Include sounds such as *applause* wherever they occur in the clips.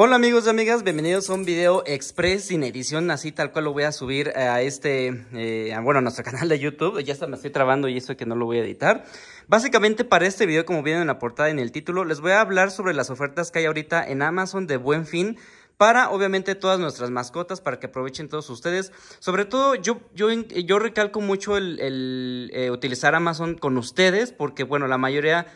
Hola amigos y amigas, bienvenidos a un video express sin edición, así tal cual lo voy a subir a este, eh, bueno, a nuestro *laughs* canal de YouTube, ya me estoy trabando y eso que no lo voy a editar. Básicamente para este video, como viene en la portada y en el título, les voy a hablar sobre las ofertas que hay ahorita en Amazon de Buen Fin, para obviamente todas nuestras mascotas, para que aprovechen todos ustedes. Sobre todo yo, recalco mucho el, eh, utilizar Amazon con ustedes, porque bueno, la mayoría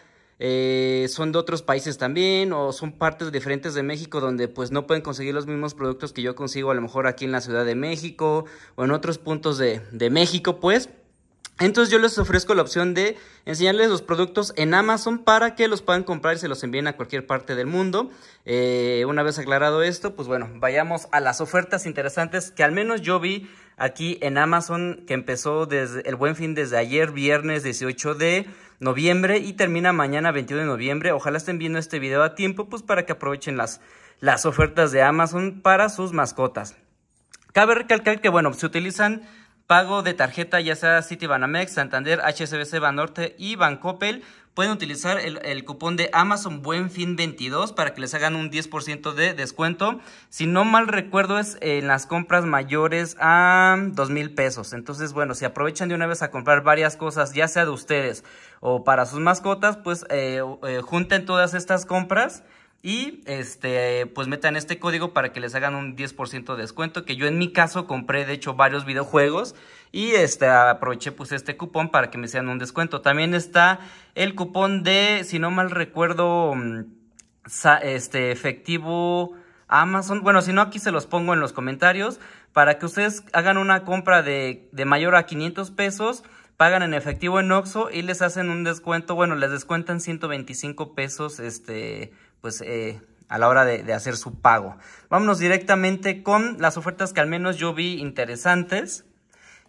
eh, son de otros países también o son partes diferentes de México donde pues no pueden conseguir los mismos productos que yo consigo a lo mejor aquí en la Ciudad de México o en otros puntos de, de México pues. Entonces yo les ofrezco la opción de enseñarles los productos en Amazon para que los puedan comprar y se los envíen a cualquier parte del mundo. Eh, una vez aclarado esto, pues bueno, vayamos a las ofertas interesantes que al menos yo vi aquí en Amazon que empezó desde el buen fin desde ayer, viernes 18 de noviembre y termina mañana 21 de noviembre. Ojalá estén viendo este video a tiempo, pues para que aprovechen las, las ofertas de Amazon para sus mascotas. Cabe recalcar que, bueno, se utilizan pago de tarjeta, ya sea City Banamex, Santander, HSBC, Banorte y Bancopel pueden utilizar el, cupón de Amazon Buen Fin 22 para que les hagan un 10% de descuento. Si no mal recuerdo es en las compras mayores a 2 mil pesos. Entonces, bueno, si aprovechan de una vez a comprar varias cosas, ya sea de ustedes o para sus mascotas, pues eh, eh, junten todas estas compras y este, pues metan este código para que les hagan un 10% de descuento. Que yo en mi caso compré, de hecho, varios videojuegos. Y este, aproveché pues este cupón para que me sean un descuento. También está el cupón de, si no mal recuerdo, mm, este, efectivo Amazon. Bueno, si no, aquí se los pongo en los comentarios. Para que ustedes hagan una compra de, de mayor a 500 pesos pagan en efectivo en Oxxo y les hacen un descuento, bueno, les descuentan 125 pesos este pues eh, a la hora de, de, hacer su pago. Vámonos directamente con las ofertas que al menos yo vi interesantes.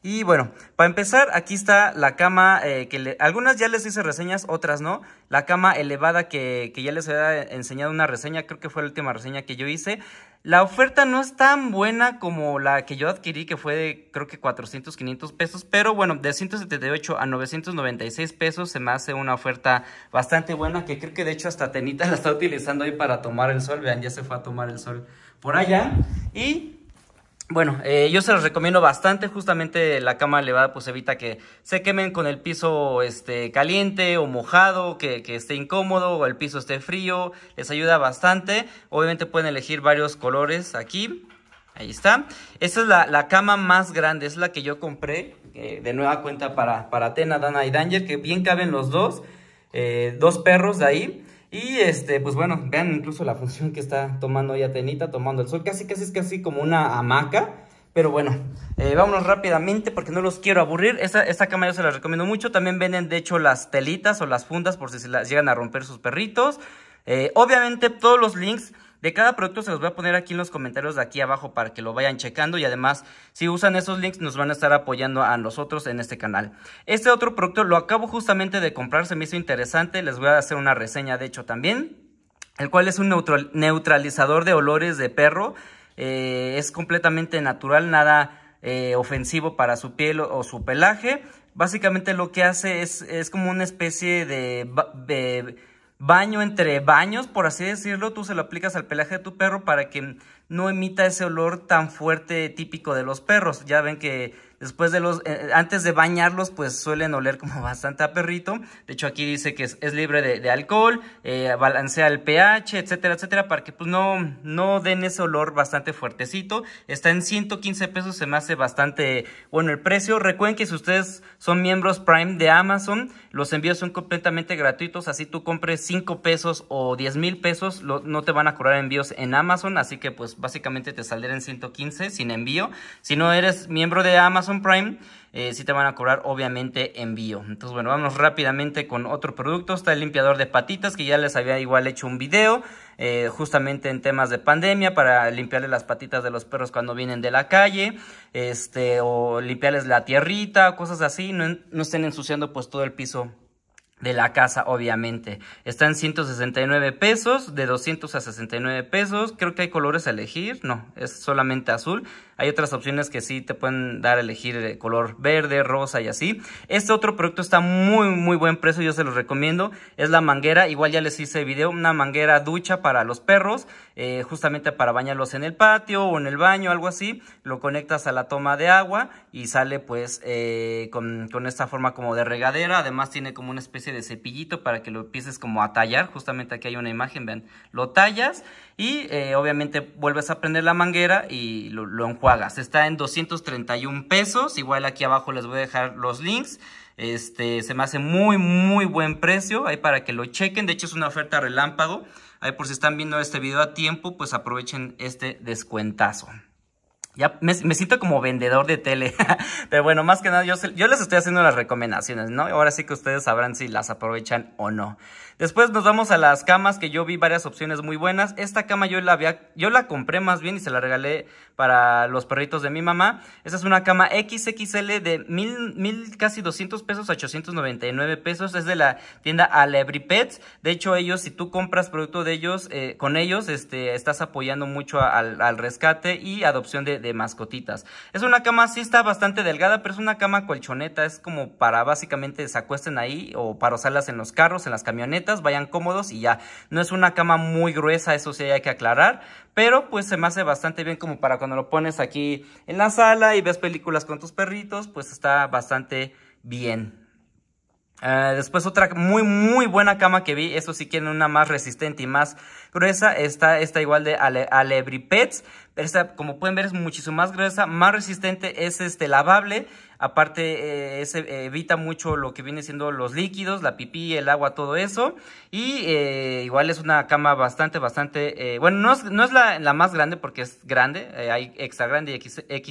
Y bueno, para empezar, aquí está la cama, eh, que algunas ya les hice reseñas, otras no. La cama elevada que, que ya les había enseñado una reseña, creo que fue la última reseña que yo hice. La oferta no es tan buena como la que yo adquirí, que fue de creo que 400, 500 pesos, pero bueno, de 178 a 996 pesos se me hace una oferta bastante buena, que creo que de hecho hasta Tenita *laughs* la está utilizando hoy para tomar el sol, vean, ya se fue a tomar el sol por allá. Y bueno, eh, yo se los recomiendo bastante, justamente la cama elevada pues evita que se quemen con el piso este, caliente o mojado, que, esté incómodo o el piso esté frío, les ayuda bastante, obviamente pueden elegir varios colores aquí, ahí está, esta es la, cama más grande, es la que yo compré eh, de nueva cuenta para, para Atena, Dana y Danger, que bien caben los dos, eh, dos perros de ahí, y este, pues bueno, vean incluso la función que está tomando ya Tenita, tomando el sol, casi casi es casi como una hamaca. Pero bueno, eh, vámonos rápidamente porque no los quiero aburrir. Esta, cama yo se la recomiendo mucho. También venden, de hecho, las telitas o las fundas por si se las llegan a romper sus perritos. Eh, obviamente, todos los links de cada producto se los voy a poner aquí en los comentarios de aquí abajo para que lo vayan checando y además si usan esos links nos van a estar apoyando a nosotros en este canal. Este otro producto lo acabo justamente de comprar, se me hizo interesante, les voy a hacer una reseña de hecho también, el cual es un neutralizador de olores de perro, eh, es completamente natural, nada... Eh, ofensivo para su piel o, su pelaje. Básicamente lo que hace es, es como una especie de baño entre baños, por así decirlo, tú se lo aplicas al pelaje de tu perro para que no emita ese olor tan fuerte típico de los perros. Ya ven que Después de los, eh, antes de bañarlos, pues suelen oler como *laughs* bastante a perrito. De hecho, aquí dice que es, libre de, alcohol, eh, balancea el pH, etcétera, etcétera, para que pues no, no den ese olor bastante fuertecito. Está en 115 pesos, se me hace bastante bueno el precio. Recuerden que si ustedes son miembros Prime de Amazon, los envíos son completamente gratuitos, así tú compres 5 pesos o 10 mil pesos, no te van a cobrar envíos en Amazon, así que pues básicamente te saldrá en 115 sin envío. Si no eres miembro de Amazon, Prime, eh, si te van a cobrar obviamente envío. Entonces, bueno, vamos rápidamente con otro producto. Está el limpiador de patitas, que ya les había igual hecho un video, eh, justamente en temas de pandemia, para limpiarle las patitas de los perros cuando vienen de la calle, este, o limpiarles la tierrita, cosas así, no, no estén ensuciando pues todo el piso de la casa, obviamente. Está en 169 pesos, de 200 a 69 pesos. Creo que hay colores a elegir. No, es solamente azul. Hay otras opciones que sí te pueden dar a elegir eh, color verde, rosa y así. Este otro producto está muy, muy buen precio. Yo se los recomiendo. Es la manguera. Igual ya les hice video. Una manguera ducha para los perros. Eh, justamente para bañarlos en el patio o en el baño, algo así. Lo conectas a la toma de agua y sale pues eh, con, esta forma como de regadera. Además tiene como una especie de cepillito para que lo empieces como a tallar. Justamente aquí hay una imagen, vean. Lo tallas y obviamente vuelves a prender la manguera y lo enjuagas Está en 231 pesos. Igual aquí abajo les voy a dejar los links. Este, se me hace muy, muy buen precio. Ahí para que lo chequen. De hecho, es una oferta relámpago. Ahí por si están viendo este video a tiempo, pues aprovechen este descuentazo. Ya me, siento como vendedor de tele. *laughs* Pero bueno, más que nada, yo, les estoy haciendo las recomendaciones, ¿no? Ahora sí que ustedes sabrán si las aprovechan o no. Después nos vamos a las camas, que yo vi varias opciones muy buenas. Esta cama yo la, había, yo la compré más bien y se la regalé para los perritos de mi mamá. Esta es una cama XXL de mil, mil casi 200 pesos a 899 pesos. Es de la tienda Alebri Pets. De hecho, ellos, si tú compras producto de ellos, eh, con ellos, este, estás apoyando mucho al rescate y adopción de de mascotitas. Es una cama, sí está bastante delgada, pero es una cama colchoneta, es como para básicamente se acuesten ahí o para usarlas en los carros, en las camionetas, vayan cómodos y ya. No es una cama muy gruesa, eso sí hay que aclarar, pero pues se me hace bastante bien como para cuando lo pones aquí en la sala y ves películas con tus perritos, pues está bastante bien. Ah, después otra muy muy buena cama que vi, eso sí tiene una más resistente y más gruesa, está esta igual de Ale, Alebripets, esta como pueden ver es muchísimo más gruesa, más resistente, es este lavable, aparte eh, eh, evita mucho lo que viene siendo los líquidos, la pipí, el agua, todo eso, y eh, igual es una cama bastante, bastante, bueno, no es, la, la, más grande porque es grande, hay extra grande y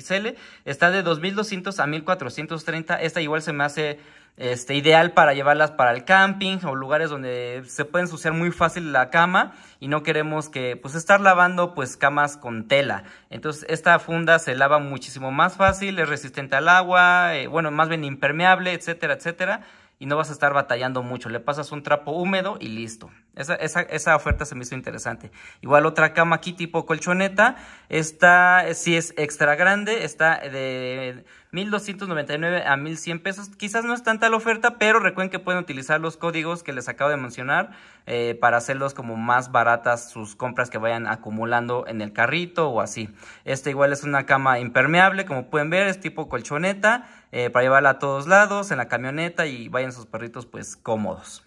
XL, está de 2200 a 1430, esta igual se me hace este, ideal para llevarlas para el camping o lugares donde se puede ensuciar muy fácil la cama y no queremos que pues estar lavando pues camas con tela. Entonces esta funda se lava muchísimo más fácil, es resistente al agua, eh, bueno, más bien impermeable, etcétera, etcétera y no vas a estar batallando mucho. Le pasas un trapo húmedo y listo. Esa, oferta se me hizo interesante. Igual otra cama aquí tipo colchoneta. Esta eh, si es extra grande. Está de 1.299 a 1.100 pesos. Quizás no es tanta la oferta, pero recuerden que pueden utilizar los códigos que les acabo de mencionar eh, para hacerlos como más baratas sus compras que vayan acumulando en el carrito o así. Esta igual es una cama impermeable, como pueden ver, es tipo colchoneta. Eh, para llevarla a todos lados, en la camioneta y vayan sus perritos pues cómodos.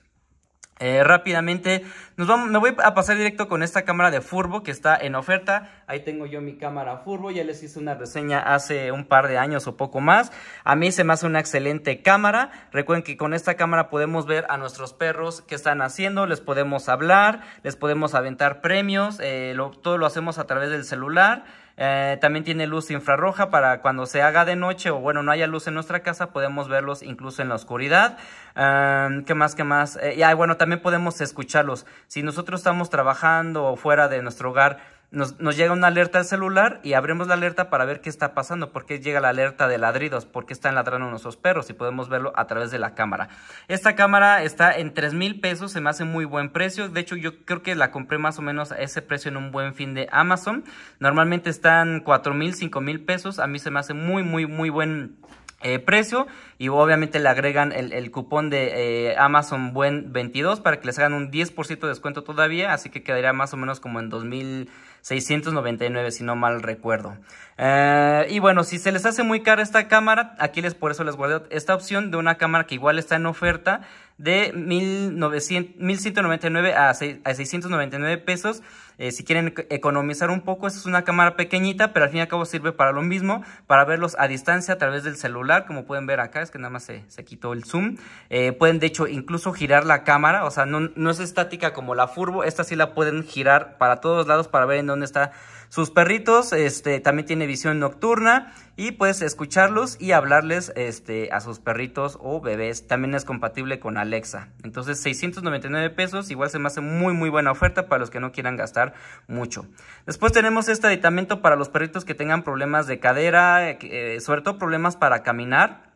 Eh, rápidamente, nos vamos, me voy a pasar directo con esta cámara de Furbo que está en oferta. Ahí tengo yo mi cámara Furbo, ya les hice una reseña hace un par de años o poco más. A mí se me hace una excelente cámara. Recuerden que con esta cámara podemos ver a nuestros perros qué están haciendo, les podemos hablar, les podemos aventar premios, eh, todo lo hacemos a través del celular. Eh, también tiene luz infrarroja para cuando se haga de noche o bueno, no haya luz en nuestra casa, podemos verlos incluso en la oscuridad. que em, ¿Qué más? ¿Qué más? Eh, y bueno, también podemos escucharlos. Si nosotros estamos trabajando o fuera de nuestro hogar, nos, llega una alerta al celular y abrimos la alerta para ver qué está pasando, porque llega la alerta de ladridos, por qué están ladrando nuestros perros y podemos verlo a través de la cámara. Esta cámara está en 3 mil pesos, se me hace muy buen precio. De hecho, yo creo que la compré más o menos a ese precio en un buen fin de Amazon. Normalmente están 4 mil, 5 mil pesos. A mí se me hace muy, muy, muy buen eh, precio y obviamente le agregan el, cupón de eh, Amazon Buen 22 para que les hagan un 10% de descuento todavía, así que quedaría más o menos como en 2000 699 si no mal recuerdo. Eh, y bueno, si se les hace muy cara esta cámara, aquí les por eso les guardé esta opción de una cámara que igual está en oferta de 1900, 1199 a, a 699 pesos. Eh, si quieren economizar un poco, esta es una cámara pequeñita, pero al fin y al cabo sirve para lo mismo, para verlos a distancia a través del celular, como pueden ver acá, es que nada más se, se quitó el zoom. Eh, pueden de hecho incluso girar la cámara, o sea, no, es estática como la Furbo, esta sí la pueden girar para todos lados para ver en dónde están sus perritos. Este, también tiene visión nocturna y puedes escucharlos y hablarles este, a sus perritos o bebés. También es compatible con Alexa. Entonces 699 pesos, igual se me hace muy muy buena oferta para los que no quieran gastar mucho. Después tenemos este aditamento para los perritos que tengan problemas de cadera, eh, sobre todo problemas para caminar.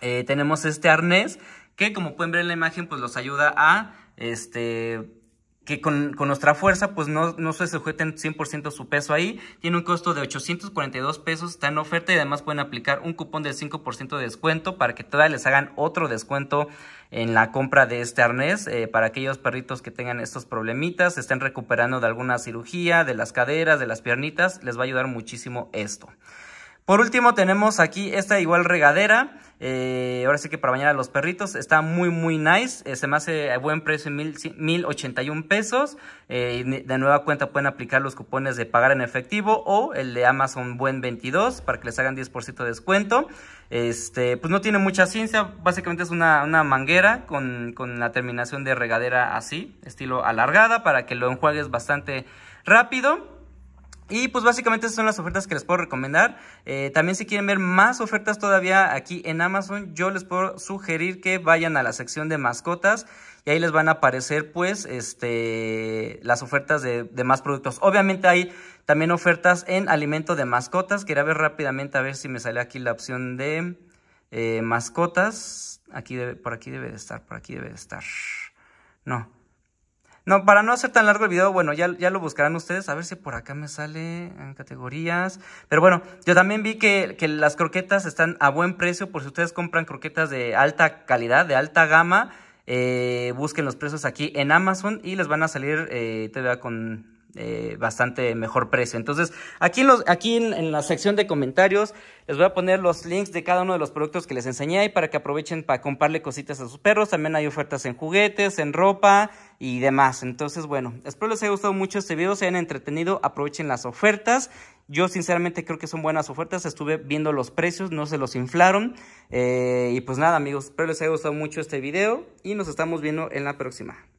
Eh, tenemos este arnés que como pueden ver en la imagen pues los ayuda a este que con, nuestra fuerza pues no, no se sujeten 100% su peso ahí, tiene un costo de 842 pesos, está en oferta y además pueden aplicar un cupón del 5% de descuento para que todavía les hagan otro descuento en la compra de este arnés eh, para aquellos perritos que tengan estos problemitas, estén recuperando de alguna cirugía, de las caderas, de las piernitas, les va a ayudar muchísimo esto. Por último tenemos aquí esta igual regadera. Eh, ahora sí que para bañar a los perritos está muy muy nice, eh, se me hace a buen precio en 1081 pesos, eh, de nueva cuenta pueden aplicar los cupones de pagar en efectivo o el de Amazon Buen 22 para que les hagan 10% de descuento, este, pues no tiene mucha ciencia, básicamente es una, manguera con, con la terminación de regadera así, estilo alargada para que lo enjuagues bastante rápido y pues básicamente esas son las ofertas que les puedo recomendar. Eh, también si quieren ver más ofertas todavía aquí en Amazon, yo les puedo sugerir que vayan a la sección de mascotas y ahí les van a aparecer pues este, las ofertas de, más productos. Obviamente hay también ofertas en alimento de mascotas. Quería ver rápidamente a ver si me sale aquí la opción de eh, mascotas. Aquí por aquí debe de estar, por aquí debe de estar. No, no, para no hacer tan largo el video, bueno, ya, ya lo buscarán ustedes. A ver si por acá me sale en categorías. Pero bueno, yo también vi que, que las croquetas están a buen precio por si ustedes compran croquetas de alta calidad, de alta gama. Eh, busquen los precios aquí en Amazon y les van a salir eh, te vea con eh, bastante mejor precio. Entonces, aquí, en, la sección de comentarios les voy a poner los links de cada uno de los productos que les enseñé ahí para que aprovechen para comprarle cositas a sus perros. También hay ofertas en juguetes, en ropa y demás. Entonces, bueno, espero les haya gustado mucho este video, se hayan entretenido, aprovechen las ofertas. Yo sinceramente creo que son buenas ofertas, estuve viendo los precios, no se los inflaron. Eh, y pues nada amigos, espero les haya gustado mucho este video y nos estamos viendo en la próxima.